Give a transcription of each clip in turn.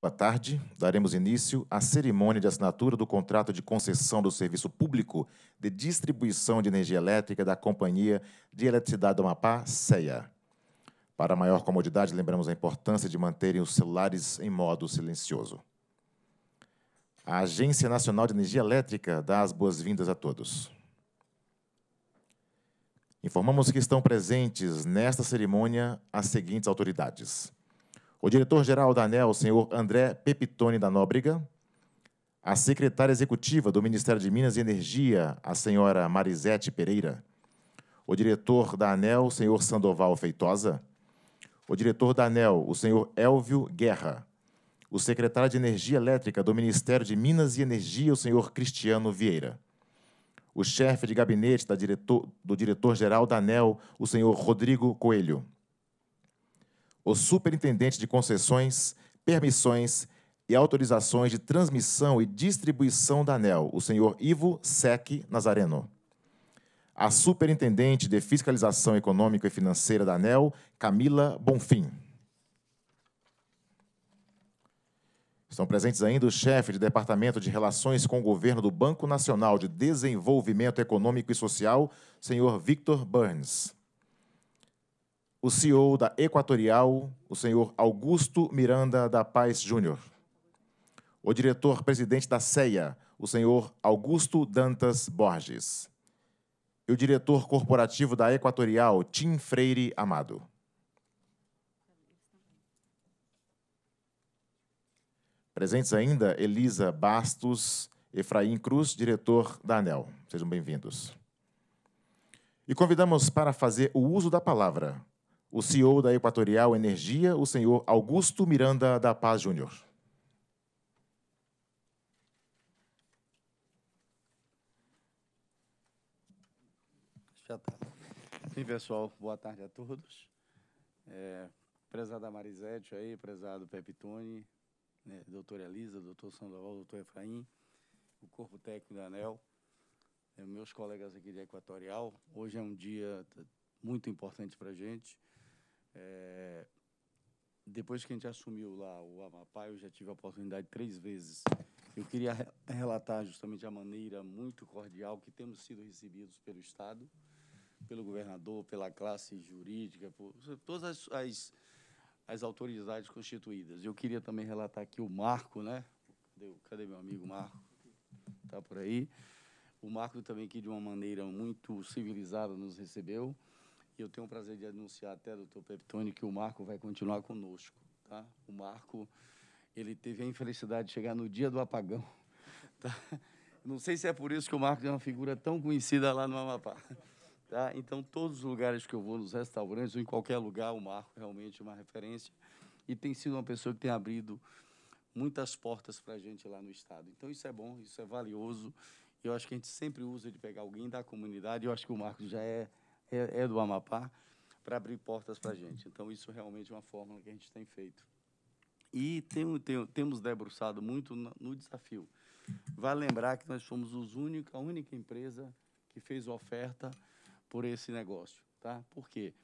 Boa tarde. Daremos início à cerimônia de assinatura do contrato de concessão do serviço público de distribuição de energia elétrica da Companhia de Eletricidade do Amapá, CEA. Para maior comodidade, lembramos a importância de manterem os celulares em modo silencioso. A Agência Nacional de Energia Elétrica dá as boas-vindas a todos. Informamos que estão presentes nesta cerimônia as seguintes autoridades: o diretor-geral da ANEL, o senhor André Pepitone da Nóbrega, a secretária executiva do Ministério de Minas e Energia, a senhora Marisete Pereira, o diretor da ANEL, o senhor Sandoval Feitosa, o diretor da ANEL, o senhor Elvio Guerra, o secretário de Energia Elétrica do Ministério de Minas e Energia, o senhor Cristiano Vieira, o chefe de gabinete diretor, do diretor-geral da ANEL, o senhor Rodrigo Coelho, o superintendente de concessões, permissões e autorizações de transmissão e distribuição da ANEL, o senhor Ivo Sec Nazareno. A superintendente de fiscalização econômica e financeira da ANEL, Camila Bonfim. Estão presentes ainda o chefe de Departamento de Relações com o Governo do Banco Nacional de Desenvolvimento Econômico e Social, senhor Victor Burns o CEO da Equatorial, o senhor Augusto Miranda da Paz Júnior. O diretor-presidente da CEA, o senhor Augusto Dantas Borges. E o diretor corporativo da Equatorial, Tim Freire Amado. Presentes ainda, Elisa Bastos, Efraim Cruz, diretor da ANEL. Sejam bem-vindos. E convidamos para fazer o uso da palavra o CEO da Equatorial Energia, o senhor Augusto Miranda da Paz Júnior. Sim, pessoal, boa tarde a todos. É, prezada Marisete aí, prezado Pepitone, né, doutora Elisa, doutor Sandoval, doutor Efraim, o corpo técnico da ANEL, é, meus colegas aqui de Equatorial. Hoje é um dia muito importante para a gente. É, depois que a gente assumiu lá o Amapá, eu já tive a oportunidade três vezes. Eu queria re relatar justamente a maneira muito cordial que temos sido recebidos pelo Estado, pelo governador, pela classe jurídica, por todas as, as, as autoridades constituídas. Eu queria também relatar aqui o Marco, né? Cadê, cadê meu amigo Marco? Está por aí. O Marco também, que de uma maneira muito civilizada nos recebeu. E eu tenho o prazer de anunciar até, doutor Peptoni, que o Marco vai continuar conosco. Tá? O Marco, ele teve a infelicidade de chegar no dia do apagão. Tá? Não sei se é por isso que o Marco é uma figura tão conhecida lá no Amapá. Tá? Então, todos os lugares que eu vou, nos restaurantes ou em qualquer lugar, o Marco é realmente é uma referência. E tem sido uma pessoa que tem abrido muitas portas para a gente lá no Estado. Então, isso é bom, isso é valioso. Eu acho que a gente sempre usa de pegar alguém da comunidade. Eu acho que o Marco já é é, é do Amapá, para abrir portas para a gente. Então, isso é realmente é uma fórmula que a gente tem feito. E tem, tem, temos debruçado muito no, no desafio. Vale lembrar que nós somos os a única empresa que fez oferta por esse negócio. Tá? Por quê?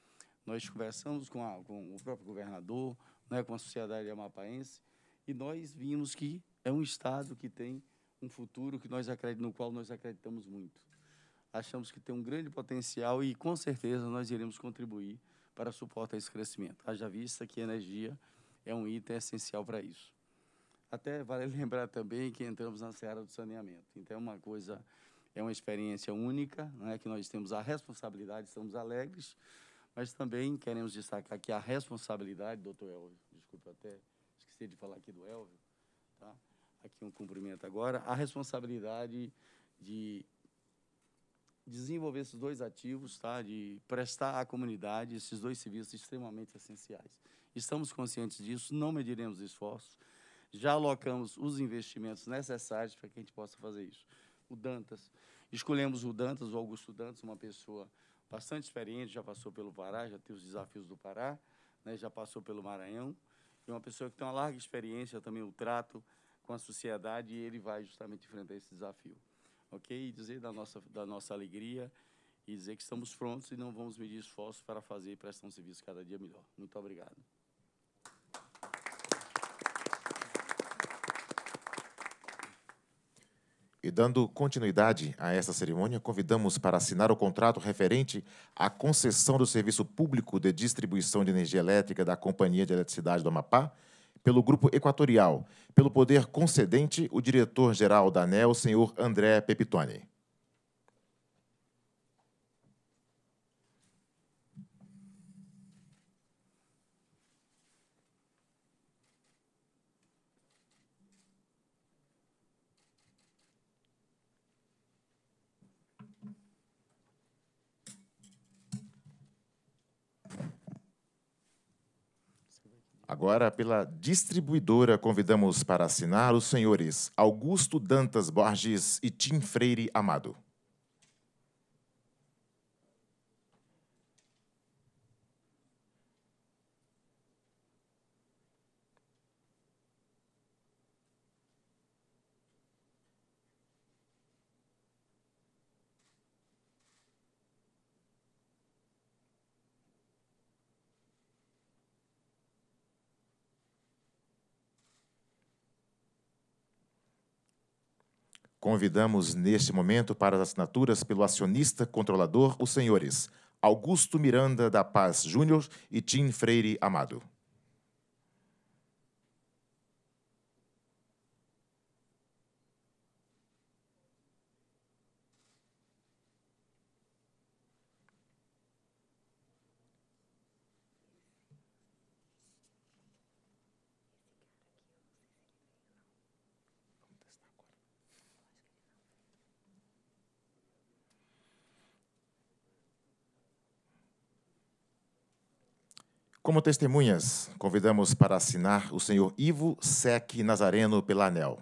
Nós conversamos com, a, com o próprio governador, né, com a sociedade amapaense, e nós vimos que é um Estado que tem um futuro que nós no qual nós acreditamos muito achamos que tem um grande potencial e com certeza nós iremos contribuir para suportar esse crescimento. Haja vista que energia é um item essencial para isso. Até vale lembrar também que entramos na seara do saneamento. Então é uma coisa, é uma experiência única, não é que nós temos a responsabilidade, estamos alegres, mas também queremos destacar que a responsabilidade, doutor Elvio, desculpa até esqueci de falar aqui do Elvio, tá? Aqui um cumprimento agora. A responsabilidade de desenvolver esses dois ativos, tá? de prestar à comunidade esses dois serviços extremamente essenciais. Estamos conscientes disso, não mediremos esforços, já alocamos os investimentos necessários para que a gente possa fazer isso. O Dantas, escolhemos o Dantas, o Augusto Dantas, uma pessoa bastante experiente, já passou pelo Pará, já tem os desafios do Pará, né? já passou pelo Maranhão, e uma pessoa que tem uma larga experiência também, o trato com a sociedade, e ele vai justamente enfrentar esse desafio ok? E dizer da nossa, da nossa alegria e dizer que estamos prontos e não vamos medir esforços para fazer e prestar um serviço cada dia melhor. Muito obrigado. E dando continuidade a esta cerimônia, convidamos para assinar o contrato referente à concessão do serviço público de distribuição de energia elétrica da Companhia de Eletricidade do Amapá, pelo Grupo Equatorial. Pelo poder concedente, o diretor-geral da ANEL, senhor André Pepitone. Agora, pela distribuidora, convidamos para assinar os senhores Augusto Dantas Borges e Tim Freire Amado. Convidamos neste momento para as assinaturas pelo acionista controlador os senhores Augusto Miranda da Paz Júnior e Tim Freire Amado. Como testemunhas, convidamos para assinar o senhor Ivo Sec Nazareno ANEL.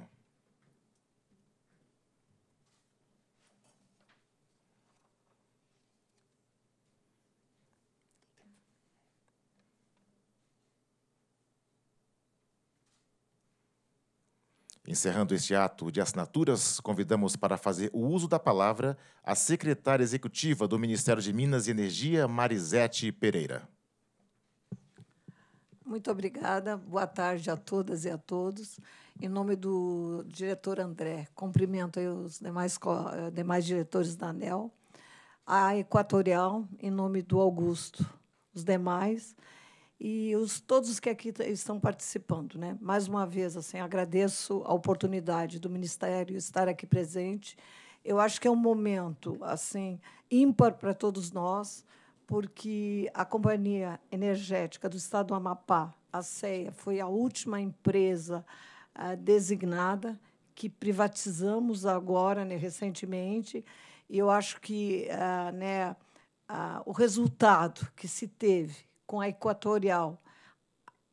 Encerrando este ato de assinaturas, convidamos para fazer o uso da palavra a secretária executiva do Ministério de Minas e Energia, Marisete Pereira. Muito obrigada. Boa tarde a todas e a todos. Em nome do diretor André, cumprimento os demais, eh, demais diretores da ANEL, a Equatorial, em nome do Augusto, os demais e os todos que aqui estão participando, né? Mais uma vez, assim, agradeço a oportunidade do Ministério estar aqui presente. Eu acho que é um momento assim ímpar para todos nós porque a Companhia Energética do Estado do Amapá, a CEA, foi a última empresa ah, designada que privatizamos agora, né, recentemente, e eu acho que ah, né, ah, o resultado que se teve com a Equatorial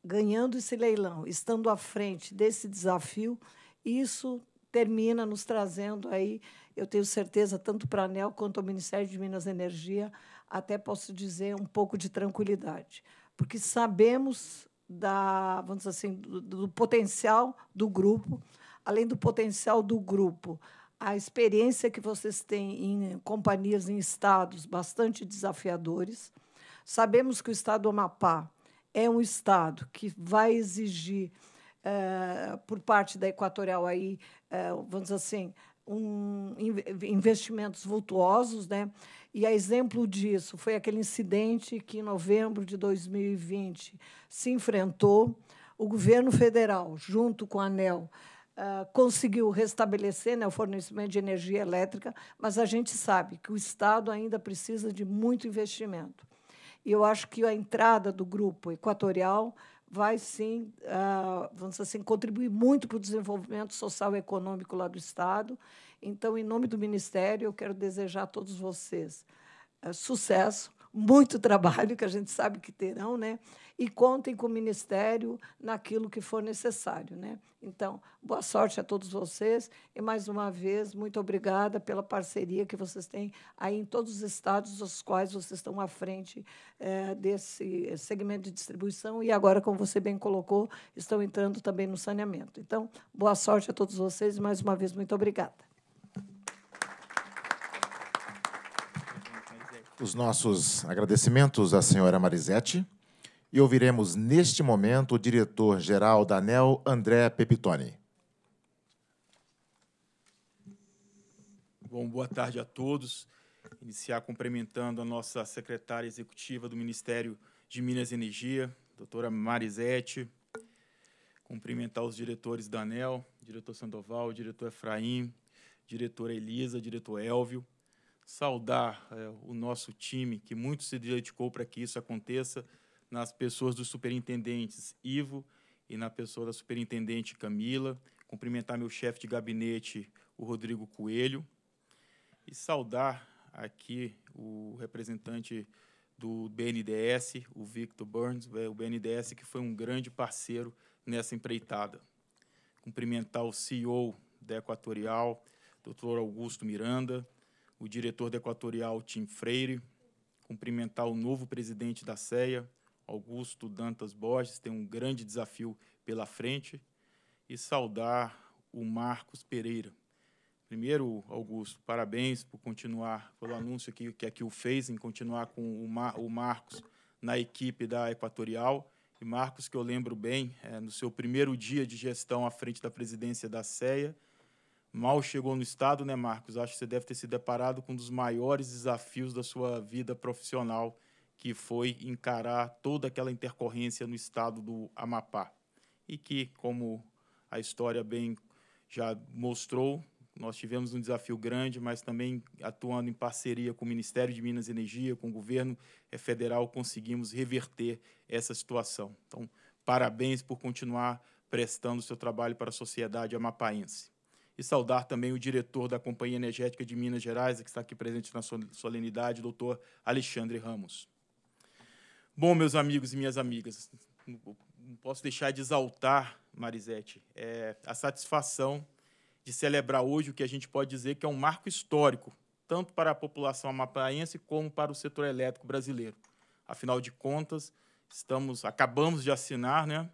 ganhando esse leilão, estando à frente desse desafio, isso termina nos trazendo aí, eu tenho certeza, tanto para a ANEL quanto ao Ministério de Minas e Energia, até posso dizer, um pouco de tranquilidade, porque sabemos da, vamos dizer assim, do, do potencial do grupo, além do potencial do grupo, a experiência que vocês têm em companhias em estados bastante desafiadores. Sabemos que o estado do Amapá é um estado que vai exigir, eh, por parte da Equatorial aí, eh, vamos dizer assim, um, investimentos vultuosos, né? E a exemplo disso foi aquele incidente que, em novembro de 2020, se enfrentou. O governo federal, junto com a ANEL, Uh, ah, conseguiu restabelecer né, o fornecimento de energia elétrica, mas a gente sabe que o Estado ainda precisa de muito investimento. E eu acho que a entrada do grupo equatorial vai sim, uh, vamos dizer assim, contribuir muito para o desenvolvimento social e econômico lá do Estado. Então, em nome do Ministério, eu quero desejar a todos vocês uh, sucesso, muito trabalho, que a gente sabe que terão, né? e contem com o Ministério naquilo que for necessário. Né? Então, boa sorte a todos vocês e, mais uma vez, muito obrigada pela parceria que vocês têm aí em todos os estados os quais vocês estão à frente é, desse segmento de distribuição e agora, como você bem colocou, estão entrando também no saneamento. Então, boa sorte a todos vocês e, mais uma vez, muito obrigada. Os nossos agradecimentos à senhora Marisete e ouviremos neste momento o diretor-geral da ANEL, André Pepitone. Bom, boa tarde a todos. Iniciar cumprimentando a nossa secretária executiva do Ministério de Minas e Energia, doutora Marisete. Cumprimentar os diretores da ANEL, diretor Sandoval, diretor Efraim, diretora Elisa, diretor Elvio. Saudar é, o nosso time, que muito se dedicou para que isso aconteça, nas pessoas dos superintendentes Ivo e na pessoa da superintendente Camila, cumprimentar meu chefe de gabinete, o Rodrigo Coelho, e saudar aqui o representante do BNDES, o Victor Burns, é, o BNDES que foi um grande parceiro nessa empreitada. Cumprimentar o CEO da Equatorial, Dr. Augusto Miranda, o diretor da Equatorial, Tim Freire, cumprimentar o novo presidente da CEA, Augusto Dantas Borges tem um grande desafio pela frente e saudar o Marcos Pereira. Primeiro, Augusto, parabéns por continuar, pelo anúncio que, que aqui é o fez, em continuar com o, Mar, o Marcos na equipe da Equatorial. E Marcos, que eu lembro bem, é, no seu primeiro dia de gestão à frente da presidência da CEA, mal chegou no Estado, né, Marcos? Acho que você deve ter se deparado com um dos maiores desafios da sua vida profissional que foi encarar toda aquela intercorrência no estado do Amapá. E que, como a história bem já mostrou, nós tivemos um desafio grande, mas também atuando em parceria com o Ministério de Minas e Energia, com o governo eh, federal, conseguimos reverter essa situação. Então, parabéns por continuar prestando seu trabalho para a sociedade amapaense. E saudar também o diretor da Companhia Energética de Minas Gerais, que está aqui presente na solenidade, doutor Alexandre Ramos. Bom, meus amigos e minhas amigas, não posso deixar de exaltar, Marisete, é, a satisfação de celebrar hoje o que a gente pode dizer que é um marco histórico, tanto para a população amapaense como para o setor elétrico brasileiro. Afinal de contas, estamos, acabamos de assinar né,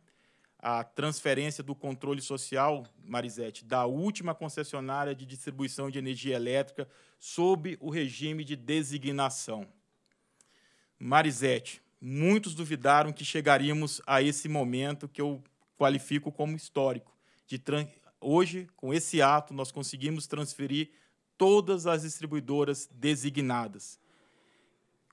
a transferência do controle social, Marisete, da última concessionária de distribuição de energia elétrica sob o regime de designação. Marisete, muitos duvidaram que chegaríamos a esse momento que eu qualifico como histórico. De Hoje, com esse ato, nós conseguimos transferir todas as distribuidoras designadas,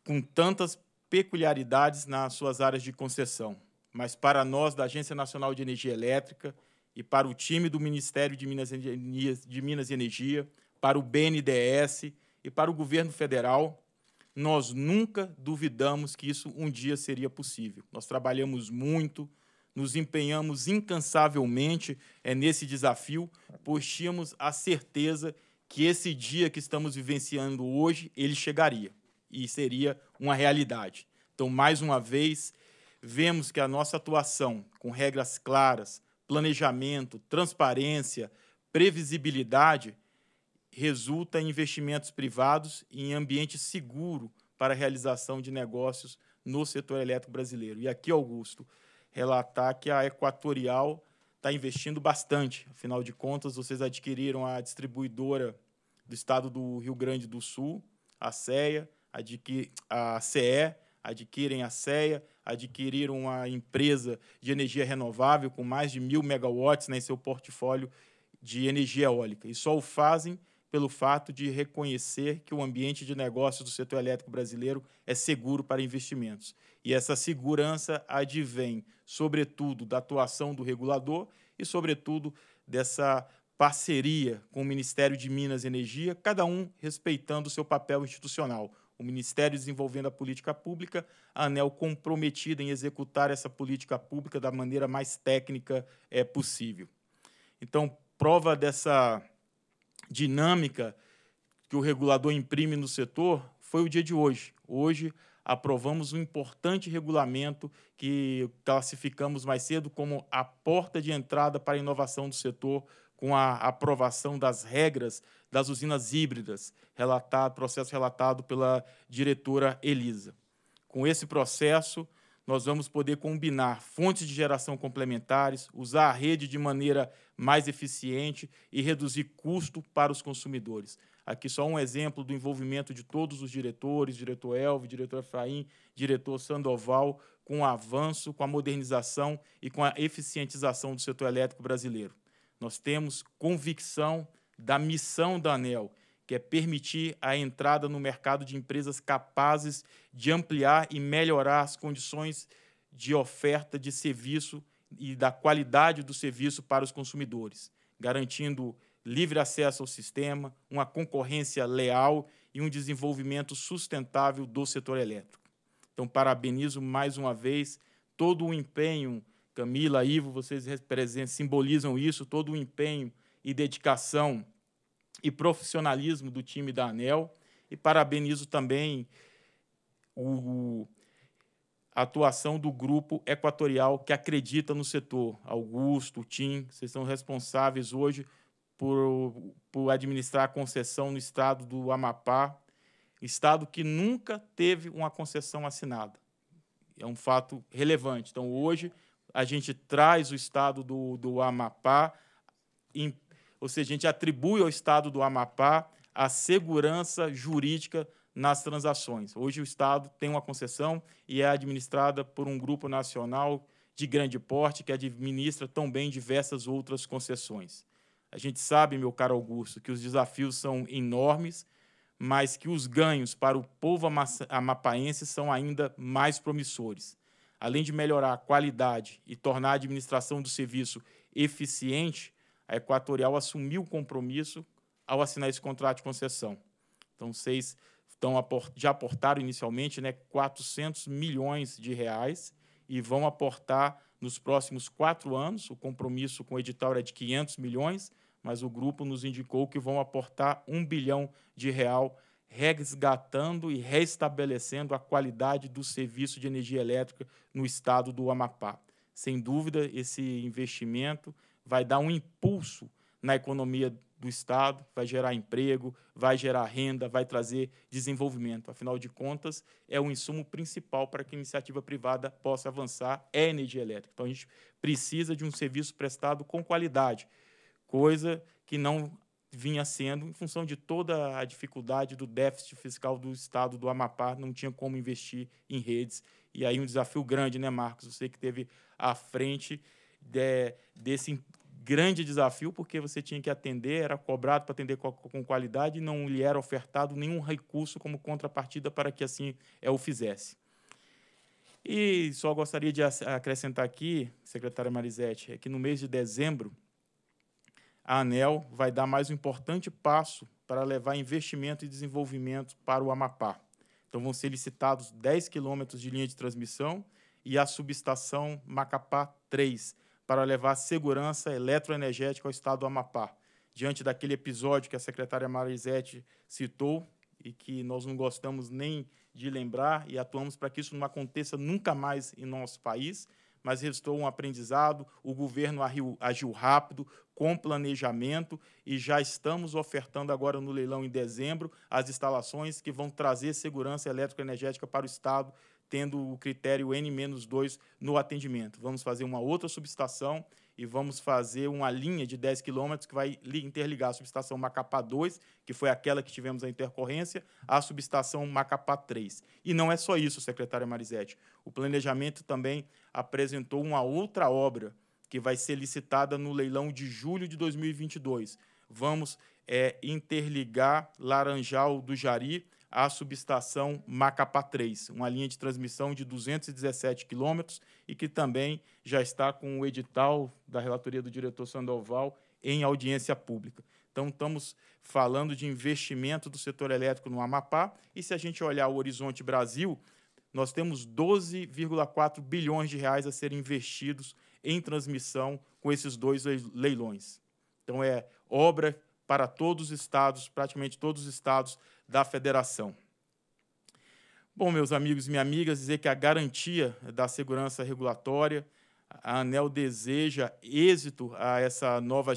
com tantas peculiaridades nas suas áreas de concessão. Mas para nós, da Agência Nacional de Energia Elétrica, e para o time do Ministério de Minas, e Energia, para o BNDES e para o governo federal, nós nunca duvidamos que isso um dia seria possível. Nós trabalhamos muito, nos empenhamos incansavelmente é nesse desafio, pois tínhamos a certeza que esse dia que estamos vivenciando hoje, ele chegaria e seria uma realidade. Então, mais uma vez, vemos que a nossa atuação com regras claras, planejamento, transparência, previsibilidade resulta em investimentos privados e em ambiente seguro para a realização de negócios no setor elétrico brasileiro. E aqui, Augusto, relatar que a Equatorial está investindo bastante. Afinal de contas, vocês adquiriram a distribuidora do estado do Rio Grande do Sul, a CEA, a CE, adquirem a CEA, adquiriram uma empresa de energia renovável com mais de mil megawatts né, em seu portfólio de energia eólica. E só o fazem pelo fato de reconhecer que o ambiente de negócios do setor elétrico brasileiro é seguro para investimentos. E essa segurança advém, sobretudo, da atuação do regulador e, sobretudo, dessa parceria com o Ministério de Minas e Energia, cada um respeitando o seu papel institucional. O Ministério desenvolvendo a política pública, a ANEL comprometida em executar essa política pública da maneira mais técnica é, possível. Então, prova dessa dinâmica que o regulador imprime no setor foi o dia de hoje. Hoje aprovamos um importante regulamento que classificamos mais cedo como a porta de entrada para a inovação do setor com a aprovação das regras das usinas híbridas, relatado, processo relatado pela diretora Elisa. Com esse processo, nós vamos poder combinar fontes de geração complementares, usar a rede de maneira mais eficiente e reduzir custo para os consumidores. Aqui só um exemplo do envolvimento de todos os diretores, diretor Elvio, diretor Efraim, diretor Sandoval, com o avanço, com a modernização e com a eficientização do setor elétrico brasileiro. Nós temos convicção da missão da ANEL, que é permitir a entrada no mercado de empresas capazes de ampliar e melhorar as condições de oferta de serviço e da qualidade do serviço para os consumidores, garantindo livre acesso ao sistema, uma concorrência leal e um desenvolvimento sustentável do setor elétrico. Então, parabenizo mais uma vez todo o empenho, Camila, Ivo, vocês simbolizam isso, todo o empenho e dedicação e profissionalismo do time da ANEL. E parabenizo também o, a atuação do grupo equatorial que acredita no setor. Augusto, Tim, vocês são responsáveis hoje por, por administrar a concessão no estado do Amapá, estado que nunca teve uma concessão assinada. É um fato relevante. Então, hoje, a gente traz o estado do, do Amapá, em, ou seja, a gente atribui ao Estado do Amapá a segurança jurídica nas transações. Hoje o Estado tem uma concessão e é administrada por um grupo nacional de grande porte que administra também diversas outras concessões. A gente sabe, meu caro Augusto, que os desafios são enormes, mas que os ganhos para o povo amapaense são ainda mais promissores. Além de melhorar a qualidade e tornar a administração do serviço eficiente, a Equatorial assumiu o compromisso ao assinar esse contrato de concessão. Então, vocês estão, já aportaram inicialmente né, 400 milhões de reais e vão aportar nos próximos quatro anos. O compromisso com o edital era é de 500 milhões, mas o grupo nos indicou que vão aportar um bilhão de real, resgatando e restabelecendo a qualidade do serviço de energia elétrica no estado do Amapá. Sem dúvida, esse investimento vai dar um impulso na economia do Estado, vai gerar emprego, vai gerar renda, vai trazer desenvolvimento. Afinal de contas, é o insumo principal para que a iniciativa privada possa avançar é a energia elétrica. Então, a gente precisa de um serviço prestado com qualidade, coisa que não vinha sendo em função de toda a dificuldade do déficit fiscal do Estado do Amapá, não tinha como investir em redes. E aí um desafio grande, né, Marcos? Você que teve à frente de, desse grande desafio, porque você tinha que atender, era cobrado para atender com, com qualidade e não lhe era ofertado nenhum recurso como contrapartida para que assim é, o fizesse. E só gostaria de acrescentar aqui, secretária Marisete, é que no mês de dezembro, a ANEL vai dar mais um importante passo para levar investimento e desenvolvimento para o Amapá. Então, vão ser licitados 10 quilômetros de linha de transmissão e a subestação Macapá 3, para levar segurança eletroenergética ao estado do Amapá. Diante daquele episódio que a secretária Marisete citou e que nós não gostamos nem de lembrar e atuamos para que isso não aconteça nunca mais em nosso país, mas restou um aprendizado. O governo agiu rápido, com planejamento, e já estamos ofertando agora no leilão em dezembro as instalações que vão trazer segurança elétrica energética para o Estado tendo o critério N-2 no atendimento. Vamos fazer uma outra subestação e vamos fazer uma linha de 10 quilômetros que vai interligar a subestação Macapá 2, que foi aquela que tivemos a intercorrência, à subestação Macapá 3. E não é só isso, secretária Marizete. O planejamento também apresentou uma outra obra que vai ser licitada no leilão de julho de 2022. Vamos é, interligar Laranjal do Jari a subestação Macapá 3, uma linha de transmissão de 217 quilômetros e que também já está com o edital da relatoria do diretor Sandoval em audiência pública. Então, estamos falando de investimento do setor elétrico no Amapá, e se a gente olhar o Horizonte Brasil, nós temos 12,4 bilhões de reais a serem investidos em transmissão com esses dois leilões. Então, é obra para todos os estados, praticamente todos os estados da federação. Bom, meus amigos e minhas amigas, dizer que a garantia da segurança regulatória, a ANEL deseja êxito a essa nova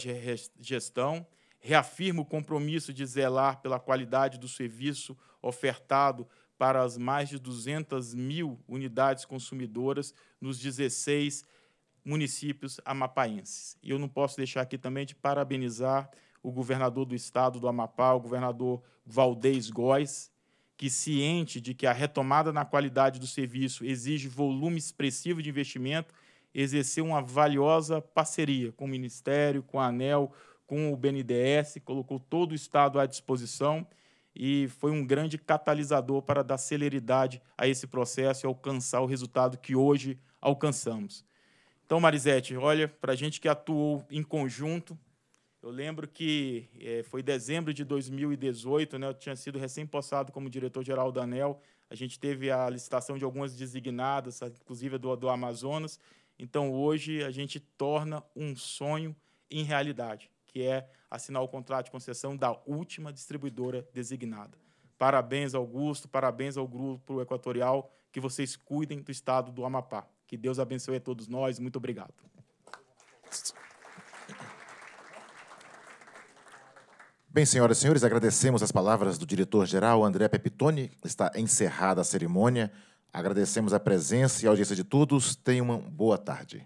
gestão, reafirma o compromisso de zelar pela qualidade do serviço ofertado para as mais de 200 mil unidades consumidoras nos 16 municípios amapaenses. E eu não posso deixar aqui também de parabenizar o governador do estado do Amapá, o governador Valdez Góes, que ciente de que a retomada na qualidade do serviço exige volume expressivo de investimento, exerceu uma valiosa parceria com o Ministério, com a ANEL, com o BNDES, colocou todo o Estado à disposição e foi um grande catalisador para dar celeridade a esse processo e alcançar o resultado que hoje alcançamos. Então, Marisete, olha, para a gente que atuou em conjunto, eu lembro que é, foi dezembro de 2018, né, eu tinha sido recém-possado como diretor-geral da ANEL. A gente teve a licitação de algumas designadas, inclusive a do, do Amazonas. Então, hoje, a gente torna um sonho em realidade, que é assinar o contrato de concessão da última distribuidora designada. Parabéns, Augusto, parabéns ao Grupo Equatorial, que vocês cuidem do estado do Amapá. Que Deus abençoe a todos nós. Muito obrigado. Bem, senhoras e senhores, agradecemos as palavras do diretor-geral André Pepitone. Está encerrada a cerimônia. Agradecemos a presença e a audiência de todos. Tenham uma boa tarde.